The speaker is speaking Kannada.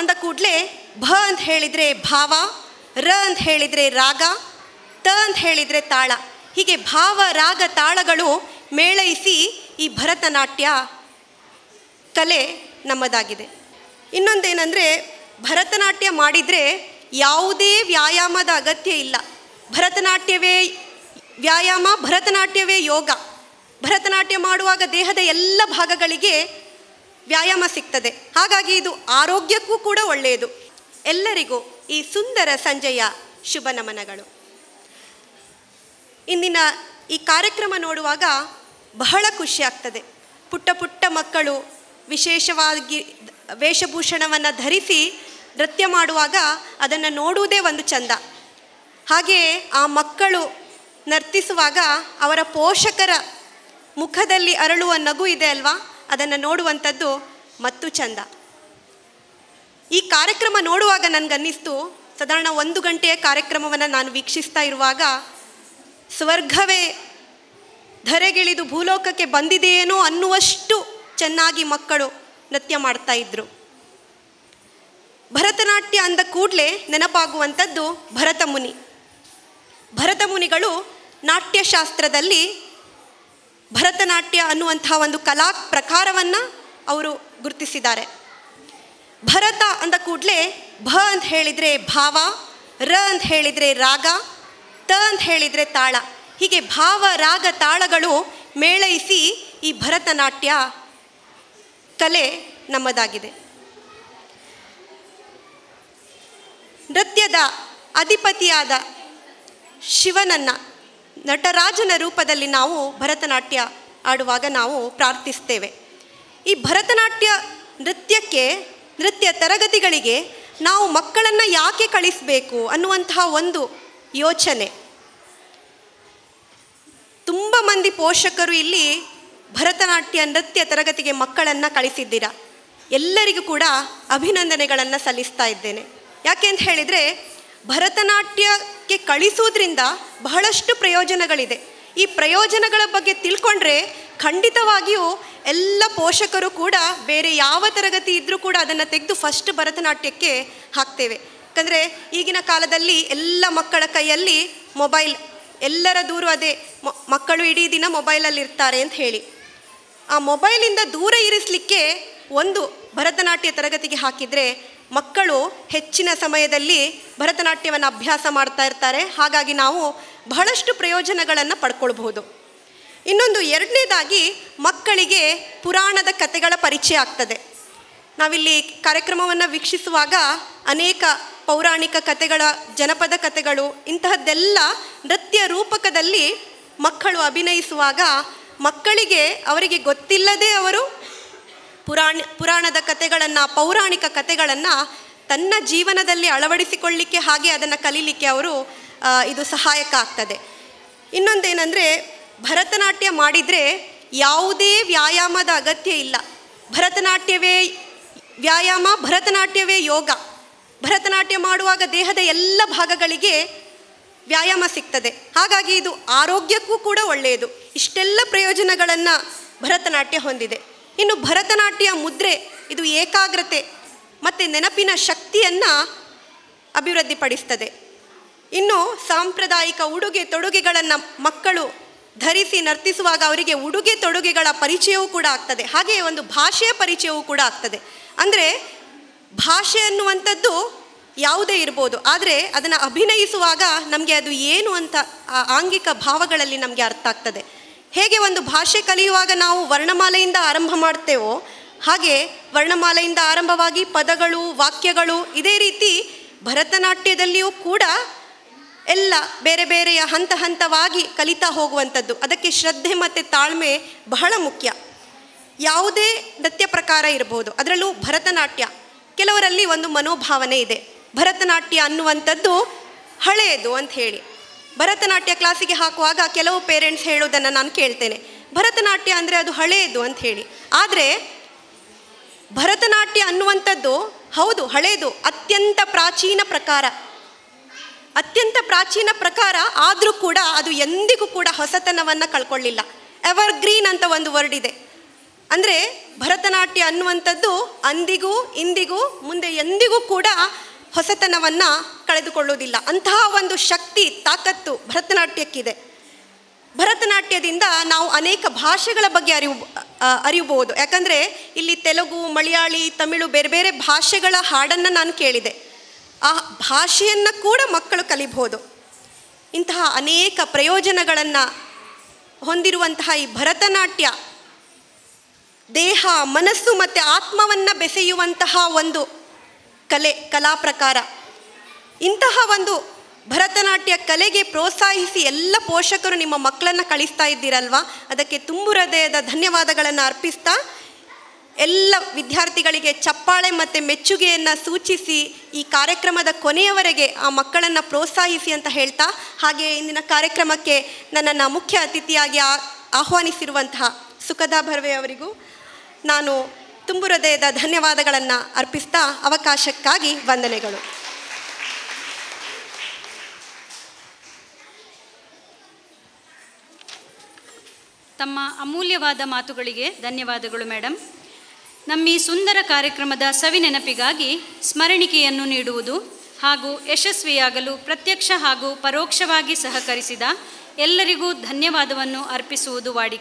ಅಂದ ಕೂಡಲೇ ಭ ಅಂತ ಹೇಳಿದರೆ ಭಾವ ರ ಅಂತ ಹೇಳಿದರೆ ರಾಗ ತ ಅಂತ ಹೇಳಿದರೆ ತಾಳ ಹೀಗೆ ಭಾವ ರಾಗ ತಾಳಗಳು ಮೇಳೈಸಿ ಈ ಭರತನಾಟ್ಯ ಕಲೆ ನಮ್ಮದಾಗಿದೆ ಇನ್ನೊಂದೇನೆಂದರೆ ಭರತನಾಟ್ಯ ಮಾಡಿದರೆ ಯಾವುದೇ ವ್ಯಾಯಾಮದ ಅಗತ್ಯ ಇಲ್ಲ ಭರತನಾಟ್ಯವೇ ವ್ಯಾಯಾಮ ಭರತನಾಟ್ಯವೇ ಯೋಗ ಭರತನಾಟ್ಯ ಮಾಡುವಾಗ ದೇಹದ ಎಲ್ಲ ಭಾಗಗಳಿಗೆ ವ್ಯಾಯಾಮ ಸಿಗ್ತದೆ ಹಾಗಾಗಿ ಇದು ಆರೋಗ್ಯಕ್ಕೂ ಕೂಡ ಒಳ್ಳೆಯದು ಎಲ್ಲರಿಗೂ ಈ ಸುಂದರ ಸಂಜೆಯ ಶುಭ ನಮನಗಳು ಇಂದಿನ ಈ ಕಾರ್ಯಕ್ರಮ ನೋಡುವಾಗ ಬಹಳ ಖುಷಿಯಾಗ್ತದೆ ಪುಟ್ಟ ಪುಟ್ಟ ಮಕ್ಕಳು ವಿಶೇಷವಾಗಿ ವೇಷಭೂಷಣವನ್ನು ಧರಿಸಿ ನೃತ್ಯ ಮಾಡುವಾಗ ಅದನ್ನು ನೋಡುವುದೇ ಒಂದು ಚಂದ ಹಾಗೆಯೇ ಆ ಮಕ್ಕಳು ನರ್ತಿಸುವಾಗ ಅವರ ಪೋಷಕರ ಮುಖದಲ್ಲಿ ಅರಳುವ ನಗು ಇದೆ ಅಲ್ವಾ ಅದನ್ನು ನೋಡುವಂಥದ್ದು ಮತ್ತು ಚಂದ ಈ ಕಾರ್ಯಕ್ರಮ ನೋಡುವಾಗ ನನಗನ್ನಿಸ್ತು ಸಾಧಾರಣ ಒಂದು ಗಂಟೆಯ ಕಾರ್ಯಕ್ರಮವನ್ನು ನಾನು ವೀಕ್ಷಿಸ್ತಾ ಇರುವಾಗ ಸ್ವರ್ಗವೇ ಧರೆಗಿಳಿದು ಭೂಲೋಕಕ್ಕೆ ಬಂದಿದೆಯೇನೋ ಅನ್ನುವಷ್ಟು ಚೆನ್ನಾಗಿ ಮಕ್ಕಳು ನೃತ್ಯ ಮಾಡ್ತಾ ಇದ್ರು ಭರತನಾಟ್ಯ ಅಂದ ಕೂಡಲೇ ನೆನಪಾಗುವಂಥದ್ದು ಭರತ ಮುನಿಗಳು ನಾಟ್ಯಶಾಸ್ತ್ರದಲ್ಲಿ ಭರತನಾಟ್ಯ ಅನ್ನುವಂಥ ಒಂದು ಕಲಾ ಪ್ರಕಾರವನ್ನು ಅವರು ಗುರುತಿಸಿದ್ದಾರೆ ಭರತ ಅಂದ ಕೂಡಲೇ ಭ ಅಂತ ಹೇಳಿದರೆ ಭಾವ ರ ಅಂತ ಹೇಳಿದರೆ ರಾಗ ತ ಅಂತ ಹೇಳಿದರೆ ತಾಳ ಹೀಗೆ ಭಾವ ರಾಗ ತಾಳಗಳು ಮೇಳೈಸಿ ಈ ಭರತನಾಟ್ಯ ಕಲೆ ನಮ್ಮದಾಗಿದೆ ನೃತ್ಯದ ಅಧಿಪತಿಯಾದ ಶಿವನನ್ನ ನಟರಾಜನ ರೂಪದಲ್ಲಿ ನಾವು ಭರತನಾಟ್ಯ ಆಡುವಾಗ ನಾವು ಪ್ರಾರ್ಥಿಸ್ತೇವೆ ಈ ಭರತನಾಟ್ಯ ನೃತ್ಯಕ್ಕೆ ನೃತ್ಯ ತರಗತಿಗಳಿಗೆ ನಾವು ಮಕ್ಕಳನ್ನು ಯಾಕೆ ಕಳಿಸಬೇಕು ಅನ್ನುವಂತಹ ಒಂದು ಯೋಚನೆ ತುಂಬ ಮಂದಿ ಪೋಷಕರು ಇಲ್ಲಿ ಭರತನಾಟ್ಯ ನೃತ್ಯ ತರಗತಿಗೆ ಮಕ್ಕಳನ್ನು ಕಳಿಸಿದ್ದೀರಾ ಎಲ್ಲರಿಗೂ ಕೂಡ ಅಭಿನಂದನೆಗಳನ್ನು ಸಲ್ಲಿಸ್ತಾ ಇದ್ದೇನೆ ಯಾಕೆ ಅಂತ ಹೇಳಿದರೆ ಭರತನಾಟ್ಯಕ್ಕೆ ಕಳಿಸೋದ್ರಿಂದ ಬಹಳಷ್ಟು ಪ್ರಯೋಜನಗಳಿದೆ ಈ ಪ್ರಯೋಜನಗಳ ಬಗ್ಗೆ ತಿಳ್ಕೊಂಡ್ರೆ ಖಂಡಿತವಾಗಿಯೂ ಎಲ್ಲ ಪೋಷಕರು ಕೂಡ ಬೇರೆ ಯಾವ ತರಗತಿ ಇದ್ದರೂ ಕೂಡ ಅದನ್ನು ತೆಗೆದು ಫಸ್ಟ್ ಭರತನಾಟ್ಯಕ್ಕೆ ಹಾಕ್ತೇವೆ ಯಾಕಂದರೆ ಈಗಿನ ಕಾಲದಲ್ಲಿ ಎಲ್ಲ ಮಕ್ಕಳ ಕೈಯಲ್ಲಿ ಮೊಬೈಲ್ ಎಲ್ಲರ ದೂರು ಅದೇ ಮಕ್ಕಳು ಇಡೀ ದಿನ ಮೊಬೈಲಲ್ಲಿರ್ತಾರೆ ಇರ್ತಾರೆ ಅಂತ ಹೇಳಿ ಆ ಮೊಬೈಲಿಂದ ದೂರ ಇರಿಸಲಿಕ್ಕೆ ಒಂದು ಭರತನಾಟ್ಯ ತರಗತಿಗೆ ಹಾಕಿದರೆ ಮಕ್ಕಳು ಹೆಚ್ಚಿನ ಸಮಯದಲ್ಲಿ ಭರತನಾಟ್ಯವನ್ನು ಅಭ್ಯಾಸ ಮಾಡ್ತಾ ಇರ್ತಾರೆ ಹಾಗಾಗಿ ನಾವು ಬಹಳಷ್ಟು ಪ್ರಯೋಜನಗಳನ್ನು ಪಡ್ಕೊಳ್ಬಹುದು ಇನ್ನೊಂದು ಎರಡನೇದಾಗಿ ಮಕ್ಕಳಿಗೆ ಪುರಾಣದ ಕತೆಗಳ ಪರಿಚಯ ಆಗ್ತದೆ ನಾವಿಲ್ಲಿ ಕಾರ್ಯಕ್ರಮವನ್ನು ವೀಕ್ಷಿಸುವಾಗ ಅನೇಕ ಪೌರಾಣಿಕ ಕಥೆಗಳ ಜನಪದ ಕಥೆಗಳು ಇಂತಹದ್ದೆಲ್ಲ ನೃತ್ಯ ರೂಪಕದಲ್ಲಿ ಮಕ್ಕಳು ಅಭಿನಯಿಸುವಾಗ ಮಕ್ಕಳಿಗೆ ಅವರಿಗೆ ಗೊತ್ತಿಲ್ಲದೆ ಅವರು ಪುರಾಣ ಪುರಾಣದ ಕಥೆಗಳನ್ನು ಪೌರಾಣಿಕ ಕಥೆಗಳನ್ನು ತನ್ನ ಜೀವನದಲ್ಲಿ ಅಳವಡಿಸಿಕೊಳ್ಳಿಕ್ಕೆ ಹಾಗೆ ಅದನ್ನು ಕಲೀಲಿಕ್ಕೆ ಅವರು ಇದು ಸಹಾಯಕ ಆಗ್ತದೆ ಇನ್ನೊಂದೇನೆಂದರೆ ಭರತನಾಟ್ಯ ಮಾಡಿದರೆ ಯಾವುದೇ ವ್ಯಾಯಾಮದ ಅಗತ್ಯ ಇಲ್ಲ ಭರತನಾಟ್ಯವೇ ವ್ಯಾಯಾಮ ಭರತನಾಟ್ಯವೇ ಯೋಗ ಭರತನಾಟ್ಯ ಮಾಡುವಾಗ ದೇಹದ ಎಲ್ಲ ಭಾಗಗಳಿಗೆ ವ್ಯಾಯಾಮ ಸಿಗ್ತದೆ ಹಾಗಾಗಿ ಇದು ಆರೋಗ್ಯಕ್ಕೂ ಕೂಡ ಒಳ್ಳೆಯದು ಇಷ್ಟೆಲ್ಲ ಪ್ರಯೋಜನಗಳನ್ನು ಭರತನಾಟ್ಯ ಹೊಂದಿದೆ ಇನ್ನು ಭರತನಾಟ್ಯ ಮುದ್ರೆ ಇದು ಏಕಾಗ್ರತೆ ಮತ್ತು ನೆನಪಿನ ಶಕ್ತಿಯನ್ನು ಅಭಿವೃದ್ಧಿಪಡಿಸ್ತದೆ ಇನ್ನು ಸಾಂಪ್ರದಾಯಿಕ ಉಡುಗೆ ತೊಡುಗೆಗಳನ್ನು ಮಕ್ಕಳು ಧರಿಸಿ ನರ್ತಿಸುವಾಗ ಅವರಿಗೆ ಉಡುಗೆ ತೊಡುಗೆಗಳ ಪರಿಚಯವೂ ಕೂಡ ಆಗ್ತದೆ ಹಾಗೆಯೇ ಒಂದು ಭಾಷೆಯ ಪರಿಚಯವೂ ಕೂಡ ಆಗ್ತದೆ ಅಂದರೆ ಭಾಷೆ ಅನ್ನುವಂಥದ್ದು ಯಾವುದೇ ಇರ್ಬೋದು ಆದರೆ ಅದನ್ನು ಅಭಿನಯಿಸುವಾಗ ನಮಗೆ ಅದು ಏನು ಅಂತ ಆ ಆಂಗಿಕ ಭಾವಗಳಲ್ಲಿ ನಮಗೆ ಅರ್ಥ ಆಗ್ತದೆ ಹೇಗೆ ಒಂದು ಭಾಷೆ ಕಲಿಯುವಾಗ ನಾವು ವರ್ಣಮಾಲೆಯಿಂದ ಆರಂಭ ಮಾಡ್ತೇವೋ ಹಾಗೆ ವರ್ಣಮಾಲೆಯಿಂದ ಆರಂಭವಾಗಿ ಪದಗಳು ವಾಕ್ಯಗಳು ಇದೇ ರೀತಿ ಭರತನಾಟ್ಯದಲ್ಲಿಯೂ ಕೂಡ ಎಲ್ಲ ಬೇರೆ ಬೇರೆಯ ಹಂತ ಹಂತವಾಗಿ ಕಲಿತಾ ಹೋಗುವಂಥದ್ದು ಅದಕ್ಕೆ ಶ್ರದ್ಧೆ ಮತ್ತು ತಾಳ್ಮೆ ಬಹಳ ಮುಖ್ಯ ಯಾವುದೇ ನೃತ್ಯ ಪ್ರಕಾರ ಇರಬಹುದು ಅದರಲ್ಲೂ ಭರತನಾಟ್ಯ ಕೆಲವರಲ್ಲಿ ಒಂದು ಮನೋಭಾವನೆ ಇದೆ ಭರತನಾಟ್ಯ ಅನ್ನುವಂಥದ್ದು ಹಳೆಯದು ಅಂತ ಹೇಳಿ ಭರತನಾಟ್ಯ ಕ್ಲಾಸಿಗೆ ಹಾಕುವಾಗ ಕೆಲವು ಪೇರೆಂಟ್ಸ್ ಹೇಳೋದನ್ನು ನಾನು ಕೇಳ್ತೇನೆ ಭರತನಾಟ್ಯ ಅಂದರೆ ಅದು ಹಳೆಯದು ಅಂತ ಹೇಳಿ ಆದರೆ ಭರತನಾಟ್ಯ ಅನ್ನುವಂಥದ್ದು ಹೌದು ಹಳೆಯದು ಅತ್ಯಂತ ಪ್ರಾಚೀನ ಪ್ರಕಾರ ಅತ್ಯಂತ ಪ್ರಾಚೀನ ಪ್ರಕಾರ ಆದರೂ ಕೂಡ ಅದು ಎಂದಿಗೂ ಕೂಡ ಹೊಸತನವನ್ನು ಕಳ್ಕೊಳ್ಳಿಲ್ಲ ಎವರ್ ಗ್ರೀನ್ ಅಂತ ಒಂದು ವರ್ಡ್ ಇದೆ ಅಂದರೆ ಭರತನಾಟ್ಯ ಅನ್ನುವಂಥದ್ದು ಅಂದಿಗೂ ಇಂದಿಗೂ ಮುಂದೆ ಎಂದಿಗೂ ಕೂಡ ಹೊಸತನವನ್ನು ಕಳೆದುಕೊಳ್ಳುವುದಿಲ್ಲ ಅಂತಹ ಒಂದು ಶಕ್ತಿ ತಾಕತ್ತು ಭರತನಾಟ್ಯಕ್ಕಿದೆ ಭರತನಾಟ್ಯದಿಂದ ನಾವು ಅನೇಕ ಭಾಷೆಗಳ ಬಗ್ಗೆ ಅರಿವು ಅರಿಯಬಹುದು ಯಾಕಂದರೆ ಇಲ್ಲಿ ತೆಲುಗು ಮಲಯಾಳಿ ತಮಿಳು ಬೇರೆ ಬೇರೆ ಭಾಷೆಗಳ ಹಾಡನ್ನು ನಾನು ಕೇಳಿದೆ ಆ ಭಾಷೆಯನ್ನು ಕೂಡ ಮಕ್ಕಳು ಕಲಿಬಹುದು ಇಂತಹ ಅನೇಕ ಪ್ರಯೋಜನಗಳನ್ನು ಹೊಂದಿರುವಂತಹ ಈ ಭರತನಾಟ್ಯ ದೇಹ ಮನಸ್ಸು ಮತ್ತು ಆತ್ಮವನ್ನು ಬೆಸೆಯುವಂತಹ ಒಂದು ಕಲೆ ಕಲಾ ಪ್ರಕಾರ ಇಂತಹ ಒಂದು ಭರತನಾಟ್ಯ ಕಲೆಗೆ ಪ್ರೋತ್ಸಾಹಿಸಿ ಎಲ್ಲ ಪೋಷಕರು ನಿಮ್ಮ ಮಕ್ಕಳನ್ನು ಕಳಿಸ್ತಾ ಇದ್ದೀರಲ್ವಾ ಅದಕ್ಕೆ ತುಂಬು ಹೃದಯದ ಧನ್ಯವಾದಗಳನ್ನು ಅರ್ಪಿಸ್ತಾ ಎಲ್ಲ ವಿದ್ಯಾರ್ಥಿಗಳಿಗೆ ಚಪ್ಪಾಳೆ ಮತ್ತು ಮೆಚ್ಚುಗೆಯನ್ನು ಸೂಚಿಸಿ ಈ ಕಾರ್ಯಕ್ರಮದ ಕೊನೆಯವರೆಗೆ ಆ ಮಕ್ಕಳನ್ನು ಪ್ರೋತ್ಸಾಹಿಸಿ ಅಂತ ಹೇಳ್ತಾ ಹಾಗೆ ಇಂದಿನ ಕಾರ್ಯಕ್ರಮಕ್ಕೆ ನನ್ನನ್ನು ಮುಖ್ಯ ಅತಿಥಿಯಾಗಿ ಆಹ್ವಾನಿಸಿರುವಂತಹ ಸುಖದಾ ಭರ್ವೆ ಅವರಿಗೂ ನಾನು ತುಂಬು ಹೃದಯದ ಧನ್ಯವಾದಗಳನ್ನು ಅರ್ಪಿಸ್ತಾ ಅವಕಾಶಕ್ಕಾಗಿ ವಂದನೆಗಳು ತಮ್ಮ ಅಮೂಲ್ಯವಾದ ಮಾತುಗಳಿಗೆ ಧನ್ಯವಾದಗಳು ಮೇಡಮ್ ನಮ್ಮ ಈ ಸುಂದರ ಕಾರ್ಯಕ್ರಮದ ಸವಿ ನೆನಪಿಗಾಗಿ ಸ್ಮರಣಿಕೆಯನ್ನು ನೀಡುವುದು ಹಾಗೂ ಯಶಸ್ವಿಯಾಗಲು ಪ್ರತ್ಯಕ್ಷ ಹಾಗೂ ಪರೋಕ್ಷವಾಗಿ ಸಹಕರಿಸಿದ ಎಲ್ಲರಿಗೂ ಧನ್ಯವಾದವನ್ನು ಅರ್ಪಿಸುವುದು ವಾಡಿಕೆ